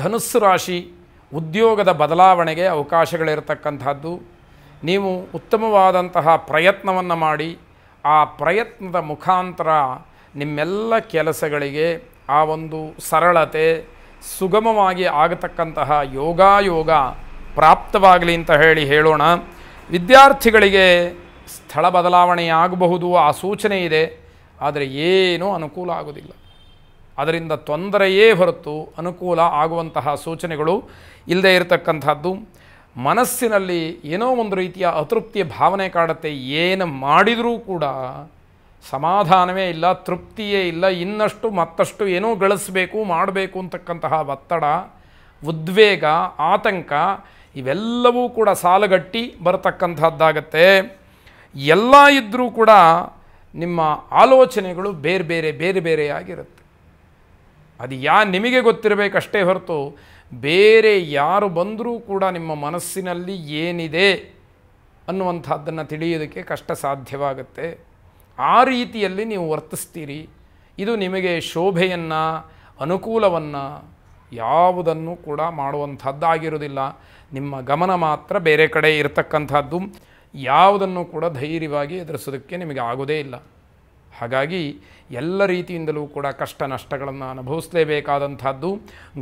ಧನುಸ್ಸು ರಾಶಿ ಉದ್ಯೋಗದ ಬದಲಾವಣೆಗೆ ಅವಕಾಶಗಳಿರತಕ್ಕಂಥದ್ದು ನೀವು ಉತ್ತಮವಾದಂತಹ ಪ್ರಯತ್ನವನ್ನು ಮಾಡಿ ಆ ಪ್ರಯತ್ನದ ಮುಖಾಂತರ ನಿಮ್ಮೆಲ್ಲ ಕೆಲಸಗಳಿಗೆ ಆ ಒಂದು ಸರಳತೆ ಸುಗಮವಾಗಿ ಆಗತಕ್ಕಂತಹ ಯೋಗಾಯೋಗ ಪ್ರಾಪ್ತವಾಗಲಿ ಅಂತ ಹೇಳಿ ಹೇಳೋಣ ವಿದ್ಯಾರ್ಥಿಗಳಿಗೆ ಸ್ಥಳ ಬದಲಾವಣೆಯಾಗಬಹುದು ಆ ಸೂಚನೆ ಇದೆ ಆದರೆ ಏನೂ ಅನುಕೂಲ ಆಗೋದಿಲ್ಲ ಅದರಿಂದ ತೊಂದರೆಯೇ ಹೊರತು ಅನುಕೂಲ ಆಗುವಂತಹ ಸೂಚನೆಗಳು ಇಲ್ಲದೇ ಇರತಕ್ಕಂಥದ್ದು ಮನಸ್ಸಿನಲ್ಲಿ ಏನೋ ಒಂದು ರೀತಿಯ ಅತೃಪ್ತಿಯ ಭಾವನೆ ಕಾಡುತ್ತೆ ಏನು ಮಾಡಿದರೂ ಕೂಡ ಸಮಾಧಾನವೇ ಇಲ್ಲ ತೃಪ್ತಿಯೇ ಇಲ್ಲ ಇನ್ನಷ್ಟು ಮತ್ತಷ್ಟು ಏನೋ ಗಳಿಸಬೇಕು ಮಾಡಬೇಕು ಅಂತಕ್ಕಂತಹ ಒತ್ತಡ ಉದ್ವೇಗ ಆತಂಕ ಇವೆಲ್ಲವೂ ಕೂಡ ಸಾಲಗಟ್ಟಿ ಬರತಕ್ಕಂಥದ್ದಾಗತ್ತೆ ಎಲ್ಲ ಇದ್ದರೂ ಕೂಡ ನಿಮ್ಮ ಆಲೋಚನೆಗಳು ಬೇರೆ ಬೇರೆ ಬೇರೆ ಬೇರೆಯಾಗಿರುತ್ತೆ ಅದು ಯಾ ನಿಮಗೆ ಗೊತ್ತಿರಬೇಕಷ್ಟೇ ಹೊರತು ಬೇರೆ ಯಾರು ಬಂದರೂ ಕೂಡ ನಿಮ್ಮ ಮನಸ್ಸಿನಲ್ಲಿ ಏನಿದೆ ಅನ್ನುವಂಥದ್ದನ್ನು ತಿಳಿಯೋದಕ್ಕೆ ಕಷ್ಟ ಸಾಧ್ಯವಾಗುತ್ತೆ ಆ ರೀತಿಯಲ್ಲಿ ನೀವು ವರ್ತಿಸ್ತೀರಿ ಇದು ನಿಮಗೆ ಶೋಭೆಯನ್ನು ಅನುಕೂಲವನ್ನು ಯಾವುದನ್ನು ಕೂಡ ಮಾಡುವಂಥದ್ದಾಗಿರೋದಿಲ್ಲ ನಿಮ್ಮ ಗಮನ ಮಾತ್ರ ಬೇರೆ ಕಡೆ ಇರತಕ್ಕಂಥದ್ದು ಯಾವುದನ್ನು ಕೂಡ ಧೈರ್ಯವಾಗಿ ಎದುರಿಸೋದಕ್ಕೆ ನಿಮಗೆ ಆಗೋದೇ ಇಲ್ಲ ಹಾಗಾಗಿ ಎಲ್ಲ ರೀತಿಯಿಂದಲೂ ಕೂಡ ಕಷ್ಟ ನಷ್ಟಗಳನ್ನು ಅನುಭವಿಸಲೇಬೇಕಾದಂಥದ್ದು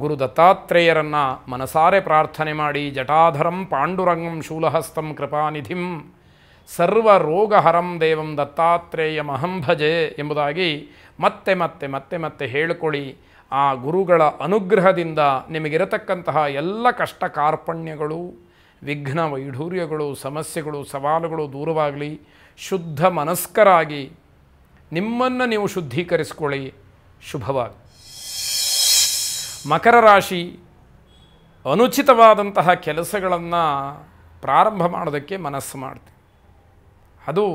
ಗುರು ದತ್ತಾತ್ರೇಯರನ್ನು ಮನಸಾರೆ ಪ್ರಾರ್ಥನೆ ಮಾಡಿ ಜಟಾಧರಂ ಪಾಂಡುರಂಗಂ ಶೂಲಹಸ್ತಂ ಕೃಪಾನಿಧಿಂ ಸರ್ವ ರೋಗಹರಂ ದೇವಂ ದತ್ತಾತ್ರೇಯ ಮಹಂಭಜೆ ಎಂಬುದಾಗಿ ಮತ್ತೆ ಮತ್ತೆ ಮತ್ತೆ ಮತ್ತೆ ಹೇಳಿಕೊಳ್ಳಿ ಆ ಗುರುಗಳ ಅನುಗ್ರಹದಿಂದ ನಿಮಗಿರತಕ್ಕಂತಹ ಎಲ್ಲ ಕಷ್ಟ ಕಾರ್ಪಣ್ಯಗಳು ವಿಘ್ನ ವೈಢೂರ್ಯಗಳು ಸಮಸ್ಯೆಗಳು ಸವಾಲುಗಳು ದೂರವಾಗಲಿ ಶುದ್ಧ ಮನಸ್ಕರಾಗಿ ನಿಮ್ಮನ್ನು ನೀವು ಶುದ್ಧೀಕರಿಸಿಕೊಳ್ಳಿ ಶುಭವಾಗಿ ಮಕರ ರಾಶಿ ಅನುಚಿತವಾದಂತಹ ಕೆಲಸಗಳನ್ನು ಪ್ರಾರಂಭ ಮಾಡೋದಕ್ಕೆ ಮನಸ್ಸು ಮಾಡ್ತೀವಿ ಅದು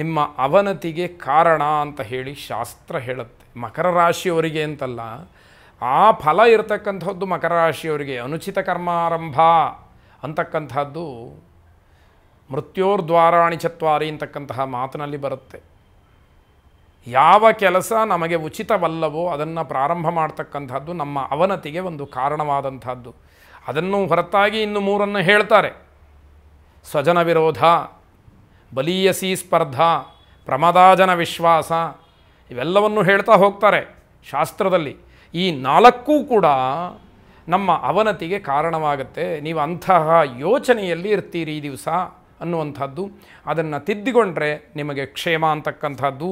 ನಿಮ್ಮ ಅವನತಿಗೆ ಕಾರಣ ಅಂತ ಹೇಳಿ ಶಾಸ್ತ್ರ ಹೇಳುತ್ತೆ ಮಕರ ರಾಶಿಯವರಿಗೆ ಅಂತಲ್ಲ ಆ ಫಲ ಇರತಕ್ಕಂಥದ್ದು ಮಕರ ರಾಶಿಯವರಿಗೆ ಅನುಚಿತ ಕರ್ಮಾರಂಭ ಅಂತಕ್ಕಂಥದ್ದು ಮೃತ್ಯೋರ್ದ್ವಾರಾಣಿ ಚತ್ವಾರಿ ಅಂತಕ್ಕಂತಹ ಮಾತಿನಲ್ಲಿ ಬರುತ್ತೆ ಯಾವ ಕೆಲಸ ನಮಗೆ ಉಚಿತವಲ್ಲವೋ ಅದನ್ನು ಪ್ರಾರಂಭ ಮಾಡ್ತಕ್ಕಂಥದ್ದು ನಮ್ಮ ಅವನತಿಗೆ ಒಂದು ಕಾರಣವಾದಂಥದ್ದು ಅದನ್ನು ಹೊರತಾಗಿ ಇನ್ನು ಮೂರನ್ನು ಹೇಳ್ತಾರೆ ಸ್ವಜನ ವಿರೋಧ ಬಲೀಯಸಿ ಸ್ಪರ್ಧ ಪ್ರಮದಾಜನ ವಿಶ್ವಾಸ ಇವೆಲ್ಲವನ್ನು ಹೇಳ್ತಾ ಹೋಗ್ತಾರೆ ಶಾಸ್ತ್ರದಲ್ಲಿ ಈ ನಾಲ್ಕೂ ಕೂಡ ನಮ್ಮ ಅವನತಿಗೆ ಕಾರಣವಾಗುತ್ತೆ ನೀವು ಅಂತಹ ಯೋಚನೆಯಲ್ಲಿ ಇರ್ತೀರಿ ಈ ದಿವಸ ಅನ್ನುವಂಥದ್ದು ಅದನ್ನು ತಿದ್ದಿಕೊಂಡ್ರೆ ನಿಮಗೆ ಕ್ಷೇಮ ಅಂತಕ್ಕಂಥದ್ದು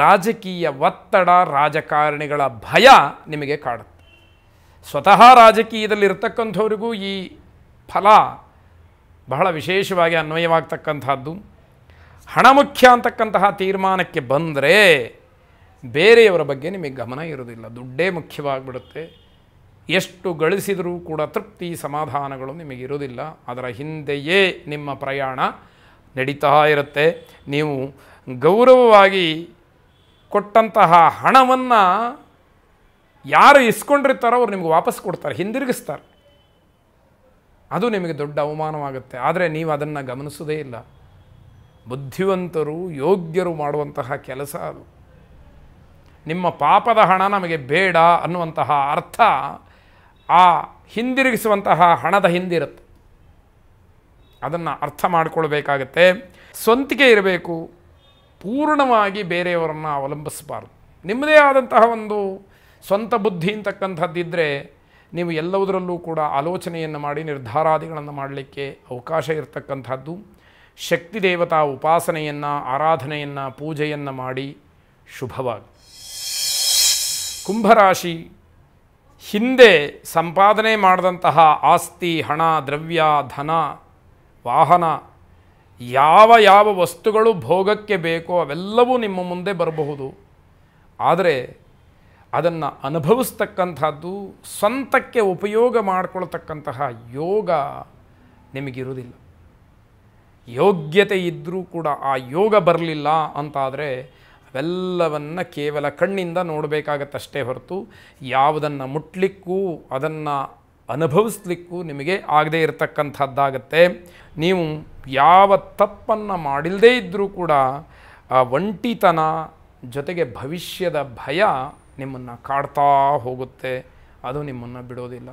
ರಾಜಕೀಯ ಒತ್ತಡ ರಾಜಕಾರಣಿಗಳ ಭಯ ನಿಮಗೆ ಕಾಡುತ್ತೆ ಸ್ವತಃ ರಾಜಕೀಯದಲ್ಲಿ ಈ ಫಲ ಬಹಳ ವಿಶೇಷವಾಗಿ ಅನ್ವಯವಾಗ್ತಕ್ಕಂಥದ್ದು ಹಣ ಮುಖ್ಯ ಅಂತಕ್ಕಂತಹ ತೀರ್ಮಾನಕ್ಕೆ ಬಂದರೆ ಬೇರೆಯವರ ಬಗ್ಗೆ ನಿಮಗೆ ಗಮನ ಇರೋದಿಲ್ಲ ದುಡ್ಡೇ ಮುಖ್ಯವಾಗಿಬಿಡುತ್ತೆ ಎಷ್ಟು ಗಳಿಸಿದರೂ ಕೂಡ ತೃಪ್ತಿ ಸಮಾಧಾನಗಳು ನಿಮಗಿರುವುದಿಲ್ಲ ಅದರ ಹಿಂದೆಯೇ ನಿಮ್ಮ ಪ್ರಯಾಣ ನಡೀತಾ ಇರುತ್ತೆ ನೀವು ಗೌರವವಾಗಿ ಕೊಟ್ಟಂತಹ ಹಣವನ್ನು ಯಾರು ಇಸ್ಕೊಂಡಿರ್ತಾರೋ ಅವ್ರು ನಿಮ್ಗೆ ವಾಪಸ್ ಕೊಡ್ತಾರೆ ಹಿಂದಿರುಗಿಸ್ತಾರೆ ಅದು ನಿಮಗೆ ದೊಡ್ಡ ಅವಮಾನವಾಗುತ್ತೆ ಆದರೆ ನೀವು ಅದನ್ನು ಗಮನಿಸೋದೇ ಇಲ್ಲ ಬುದ್ಧಿವಂತರು ಯೋಗ್ಯರು ಮಾಡುವಂತಹ ಕೆಲಸ ಅದು ನಿಮ್ಮ ಪಾಪದ ಹಣ ನಮಗೆ ಬೇಡ ಅನ್ನುವಂತಹ ಅರ್ಥ ಆ ಹಿಂದಿರುಗಿಸುವಂತಹ ಹಣದ ಹಿಂದಿರುತ್ತೆ ಅದನ್ನು ಅರ್ಥ ಮಾಡಿಕೊಳ್ಬೇಕಾಗತ್ತೆ ಸ್ವಂತಿಕೆ ಇರಬೇಕು ಪೂರ್ಣವಾಗಿ ಬೇರೆಯವರನ್ನು ಅವಲಂಬಿಸಬಾರ್ದು ನಿಮ್ಮದೇ ಆದಂತಹ ಒಂದು ಸ್ವಂತ ಬುದ್ಧಿ ಅಂತಕ್ಕಂಥದ್ದಿದ್ದರೆ ನೀವು ಎಲ್ಲವುದರಲ್ಲೂ ಕೂಡ ಆಲೋಚನೆಯನ್ನು ಮಾಡಿ ನಿರ್ಧಾರಾದಿಗಳನ್ನು ಮಾಡಲಿಕ್ಕೆ ಅವಕಾಶ ಇರತಕ್ಕಂಥದ್ದು ಶಕ್ತಿ ದೇವತಾ ಉಪಾಸನೆಯನ್ನು ಆರಾಧನೆಯನ್ನು ಪೂಜೆಯನ್ನು ಮಾಡಿ ಶುಭವಾಗಿ ಕುಂಭರಾಶಿ ಹಿಂದೆ ಸಂಪಾದನೆ ಮಾಡಿದಂತಹ ಆಸ್ತಿ ಹಣ ದ್ರವ್ಯ ಧನ ವಾಹನ ಯಾವ ಯಾವ ವಸ್ತುಗಳು ಭೋಗಕ್ಕೆ ಬೇಕೋ ಅವೆಲ್ಲವೂ ನಿಮ್ಮ ಮುಂದೆ ಬರಬಹುದು ಆದರೆ ಅದನ್ನು ಅನುಭವಿಸ್ತಕ್ಕಂಥದ್ದು ಸ್ವಂತಕ್ಕೆ ಉಪಯೋಗ ಮಾಡಿಕೊಳ್ತಕ್ಕಂತಹ ಯೋಗ ನಿಮಗಿರುವುದಿಲ್ಲ ಯೋಗ್ಯತೆ ಇದ್ದರೂ ಕೂಡ ಆ ಯೋಗ ಬರಲಿಲ್ಲ ಅಂತಾದರೆ ಅವೆಲ್ಲವನ್ನು ಕೇವಲ ಕಣ್ಣಿಂದ ನೋಡಬೇಕಾಗತ್ತಷ್ಟೇ ಹೊರತು ಯಾವುದನ್ನು ಮುಟ್ಲಿಕ್ಕೂ ಅದನ್ನು ಅನುಭವಿಸ್ಲಿಕ್ಕೂ ನಿಮಗೆ ಆಗದೇ ಇರತಕ್ಕಂಥದ್ದಾಗತ್ತೆ ನೀವು ಯಾವ ತಪ್ಪನ್ನು ಮಾಡಿಲ್ಲದೇ ಇದ್ದರೂ ಕೂಡ ಆ ಒಂಟಿತನ ಜೊತೆಗೆ ಭವಿಷ್ಯದ ಭಯ ನಿಮ್ಮನ್ನು ಕಾಡ್ತಾ ಹೋಗುತ್ತೆ ಅದು ನಿಮ್ಮನ್ನು ಬಿಡೋದಿಲ್ಲ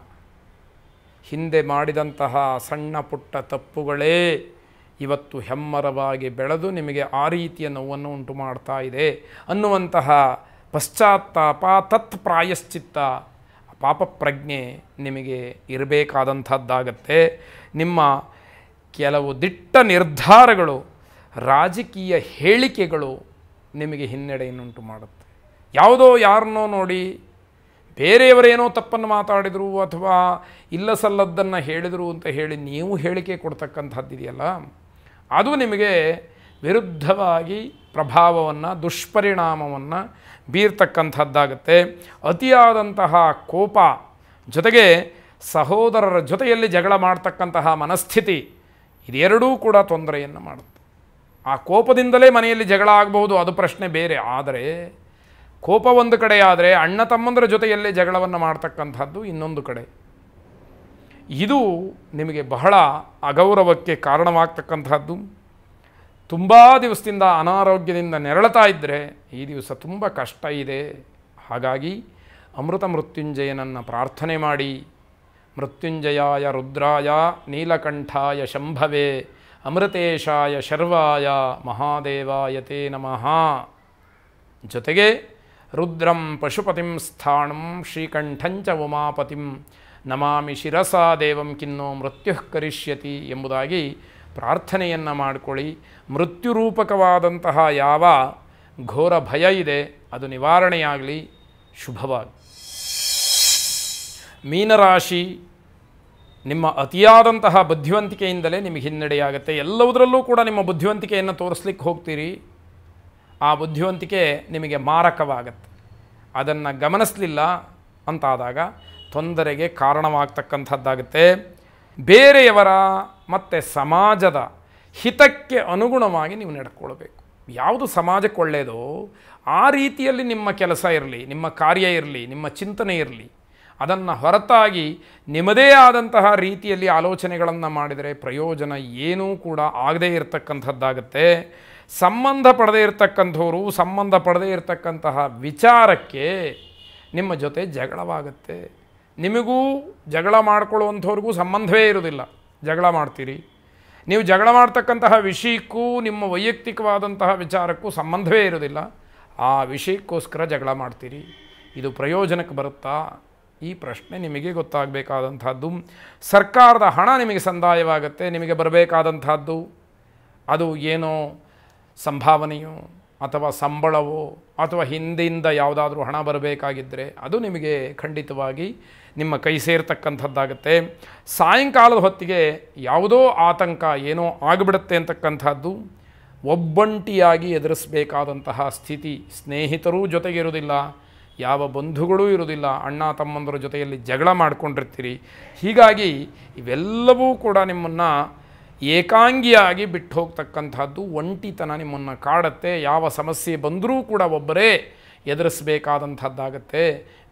ಹಿಂದೆ ಮಾಡಿದಂತಹ ಸಣ್ಣ ಪುಟ್ಟ ತಪ್ಪುಗಳೇ ಇವತ್ತು ಹೆಮ್ಮರವಾಗಿ ಬೆಳೆದು ನಿಮಗೆ ಆ ರೀತಿಯ ನೋವನ್ನು ಉಂಟು ಮಾಡ್ತಾ ಇದೆ ಅನ್ನುವಂತಹ ಪಶ್ಚಾತ್ತಾಪ ತತ್ ಪ್ರಾಯಶ್ಚಿತ್ತ ಪಾಪ ಪ್ರಜ್ಞೆ ನಿಮಗೆ ಇರಬೇಕಾದಂಥದ್ದಾಗತ್ತೆ ನಿಮ್ಮ ಕೆಲವು ದಿಟ್ಟ ನಿರ್ಧಾರಗಳು ರಾಜಕೀಯ ಹೇಳಿಕೆಗಳು ನಿಮಗೆ ಹಿನ್ನಡೆಯನ್ನುಂಟು ಮಾಡುತ್ತೆ ಯಾವುದೋ ಯಾರನ್ನೋ ನೋಡಿ ಬೇರೆಯವರೇನೋ ತಪ್ಪನ್ನು ಮಾತಾಡಿದರು ಅಥವಾ ಇಲ್ಲ ಸಲ್ಲದ್ದನ್ನು ಹೇಳಿದರು ಅಂತ ಹೇಳಿ ನೀವು ಹೇಳಿಕೆ ಕೊಡ್ತಕ್ಕಂಥದ್ದಿದೆಯಲ್ಲ ಅದು ನಿಮಗೆ ವಿರುದ್ಧವಾಗಿ ಪ್ರಭಾವವನ್ನು ದುಷ್ಪರಿಣಾಮವನ್ನು ಬೀರ್ತಕ್ಕಂಥದ್ದಾಗುತ್ತೆ ಅತಿಯಾದಂತಹ ಕೋಪ ಜೊತೆಗೆ ಸಹೋದರರ ಜೊತೆಯಲ್ಲಿ ಜಗಳ ಮಾಡ್ತಕ್ಕಂತಹ ಮನಸ್ಥಿತಿ ಇದೆರಡೂ ಕೂಡ ತೊಂದರೆಯನ್ನು ಮಾಡುತ್ತೆ ಆ ಕೋಪದಿಂದಲೇ ಮನೆಯಲ್ಲಿ ಜಗಳ ಆಗಬಹುದು ಅದು ಪ್ರಶ್ನೆ ಬೇರೆ ಆದರೆ ಕೋಪ ಒಂದು ಕಡೆಯಾದರೆ ಅಣ್ಣ ತಮ್ಮಂದರ ಜೊತೆಯಲ್ಲೇ ಜಗಳವನ್ನು ಮಾಡ್ತಕ್ಕಂಥದ್ದು ಇನ್ನೊಂದು ಕಡೆ ಇದು ನಿಮಗೆ ಬಹಳ ಅಗೌರವಕ್ಕೆ ಕಾರಣವಾಗ್ತಕ್ಕಂಥದ್ದು ತುಂಬ ದಿವಸದಿಂದ ಅನಾರೋಗ್ಯದಿಂದ ನೆರಳತಾ ಇದ್ದರೆ ಈ ದಿವಸ ತುಂಬ ಕಷ್ಟ ಇದೆ ಹಾಗಾಗಿ ಅಮೃತ ಮೃತ್ಯುಂಜಯನನ್ನು ಪ್ರಾರ್ಥನೆ ಮಾಡಿ ಮೃತ್ಯುಂಜಯಾಯ ರುದ್ರಾಯ ನೀಲಕಂಠಾಯ ಶಂಭವೇ ಅಮೃತೇಶಾಯ ಶರ್ವಾಯ ಮಹಾದೇವಾಯ ತೇ ನಮಃ ಜೊತೆಗೆ ರುದ್ರಂ ಪಶುಪತಿಂ ಸ್ಥಾಣಂ ಶ್ರೀಕಂಠಂಚ ಉಮಾಪತಿಂ ನಮಾಮಿ ಶಿರಸಾ ದೇವಂ ಕಿನ್ನೋ ಮೃತ್ಯುಃ ಕರಿಷ್ಯತಿ ಎಂಬುದಾಗಿ ಪ್ರಾರ್ಥನೆಯನ್ನು ಮಾಡಿಕೊಳ್ಳಿ ಮೃತ್ಯುರೂಪಕವಾದಂತಹ ಯಾವ ಘೋರ ಭಯ ಇದೆ ಅದು ನಿವಾರಣೆಯಾಗಲಿ ಶುಭವಾಗಿ ಮೀನರಾಶಿ ನಿಮ್ಮ ಅತಿಯಾದಂತಹ ಬುದ್ಧಿವಂತಿಕೆಯಿಂದಲೇ ನಿಮಗೆ ಹಿನ್ನಡೆಯಾಗುತ್ತೆ ಎಲ್ಲವುದರಲ್ಲೂ ಕೂಡ ನಿಮ್ಮ ಬುದ್ಧಿವಂತಿಕೆಯನ್ನು ತೋರಿಸ್ಲಿಕ್ಕೆ ಹೋಗ್ತೀರಿ ಆ ಬುದ್ಧಿವಂತಿಕೆ ನಿಮಗೆ ಮಾರಕವಾಗತ್ತೆ ಅದನ್ನು ಗಮನಿಸಲಿಲ್ಲ ಅಂತಾದಾಗ ತೊಂದರೆಗೆ ಕಾರಣವಾಗ್ತಕ್ಕಂಥದ್ದಾಗುತ್ತೆ ಬೇರೆಯವರ ಮತ್ತು ಸಮಾಜದ ಹಿತಕ್ಕೆ ಅನುಗುಣವಾಗಿ ನೀವು ನಡ್ಕೊಳ್ಬೇಕು ಯಾವುದು ಸಮಾಜಕ್ಕೆ ಒಳ್ಳೆಯದು ಆ ರೀತಿಯಲ್ಲಿ ನಿಮ್ಮ ಕೆಲಸ ಇರಲಿ ನಿಮ್ಮ ಕಾರ್ಯ ಇರಲಿ ನಿಮ್ಮ ಚಿಂತನೆ ಇರಲಿ ಅದನ್ನು ಹೊರತಾಗಿ ನಿಮ್ಮದೇ ಆದಂತಹ ರೀತಿಯಲ್ಲಿ ಆಲೋಚನೆಗಳನ್ನು ಮಾಡಿದರೆ ಪ್ರಯೋಜನ ಏನೂ ಕೂಡ ಆಗದೇ ಇರತಕ್ಕಂಥದ್ದಾಗುತ್ತೆ ಸಂಬಂಧ ಪಡೆದೇ ಇರತಕ್ಕಂಥವರು ಸಂಬಂಧ ಪಡೆದೇ ಇರತಕ್ಕಂತಹ ವಿಚಾರಕ್ಕೆ ನಿಮ್ಮ ಜೊತೆ ಜಗಳವಾಗುತ್ತೆ ನಿಮಗೂ ಜಗಳ ಮಾಡ್ಕೊಳ್ಳುವಂಥವ್ರಿಗೂ ಸಂಬಂಧವೇ ಇರೋದಿಲ್ಲ ಜಗಳ ಮಾಡ್ತೀರಿ ನೀವು ಜಗಳ ಮಾಡ್ತಕ್ಕಂತಹ ವಿಷಯಕ್ಕೂ ನಿಮ್ಮ ವೈಯಕ್ತಿಕವಾದಂತಹ ವಿಚಾರಕ್ಕೂ ಸಂಬಂಧವೇ ಇರೋದಿಲ್ಲ ಆ ವಿಷಯಕ್ಕೋಸ್ಕರ ಜಗಳ ಮಾಡ್ತೀರಿ ಇದು ಪ್ರಯೋಜನಕ್ಕೆ ಬರುತ್ತಾ ಈ ಪ್ರಶ್ನೆ ನಿಮಗೆ ಗೊತ್ತಾಗಬೇಕಾದಂಥದ್ದು ಸರ್ಕಾರದ ಹಣ ನಿಮಗೆ ಸಂದಾಯವಾಗುತ್ತೆ ನಿಮಗೆ ಬರಬೇಕಾದಂಥದ್ದು ಅದು ಏನೋ ಸಂಭಾವನೆಯೋ ಅಥವಾ ಸಂಬಳವೋ ಅಥವಾ ಹಿಂದೆಯಿಂದ ಯಾವುದಾದ್ರೂ ಹಣ ಬರಬೇಕಾಗಿದ್ದರೆ ಅದು ನಿಮಗೆ ಖಂಡಿತವಾಗಿ ನಿಮ್ಮ ಕೈ ಸೇರ್ತಕ್ಕಂಥದ್ದಾಗುತ್ತೆ ಸಾಯಂಕಾಲದ ಹೊತ್ತಿಗೆ ಯಾವುದೋ ಆತಂಕ ಏನೋ ಆಗಿಬಿಡುತ್ತೆ ಅಂತಕ್ಕಂಥದ್ದು ಒಬ್ಬಂಟಿಯಾಗಿ ಎದುರಿಸಬೇಕಾದಂತಹ ಸ್ಥಿತಿ ಸ್ನೇಹಿತರೂ ಜೊತೆಗಿರುವುದಿಲ್ಲ ಯಾವ ಬಂಧುಗಳೂ ಇರುವುದಿಲ್ಲ ಅಣ್ಣ ತಮ್ಮಂದರ ಜೊತೆಯಲ್ಲಿ ಜಗಳ ಮಾಡಿಕೊಂಡಿರ್ತೀರಿ ಹೀಗಾಗಿ ಇವೆಲ್ಲವೂ ಕೂಡ ನಿಮ್ಮನ್ನು ಏಕಾಂಗಿಯಾಗಿ ಬಿಟ್ಟು ಹೋಗ್ತಕ್ಕಂಥದ್ದು ಒಂಟಿತನ ನಿಮ್ಮನ್ನು ಕಾಡತ್ತೆ ಯಾವ ಸಮಸ್ಯೆ ಬಂದರೂ ಕೂಡ ಒಬ್ಬರೇ ಎದುರಿಸಬೇಕಾದಂಥದ್ದಾಗತ್ತೆ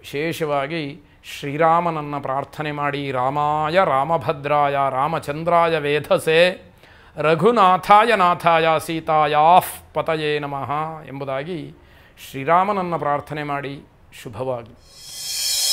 ವಿಶೇಷವಾಗಿ ಶ್ರೀರಾಮನನ್ನು ಪ್ರಾರ್ಥನೆ ಮಾಡಿ ರಾಮಾಯ ರಾಮಭದ್ರಾಯ ರಾಮಚಂದ್ರಾಯ ವೇಧಸೆ ರಘುನಾಥಾಯ ನಾಥಾಯ ಸೀತಾಯಾಫ್ ಪತಯೇ ನಮಃ ಎಂಬುದಾಗಿ ಶ್ರೀರಾಮನನ್ನು ಪ್ರಾರ್ಥನೆ ಮಾಡಿ ಶುಭವಾಗಿ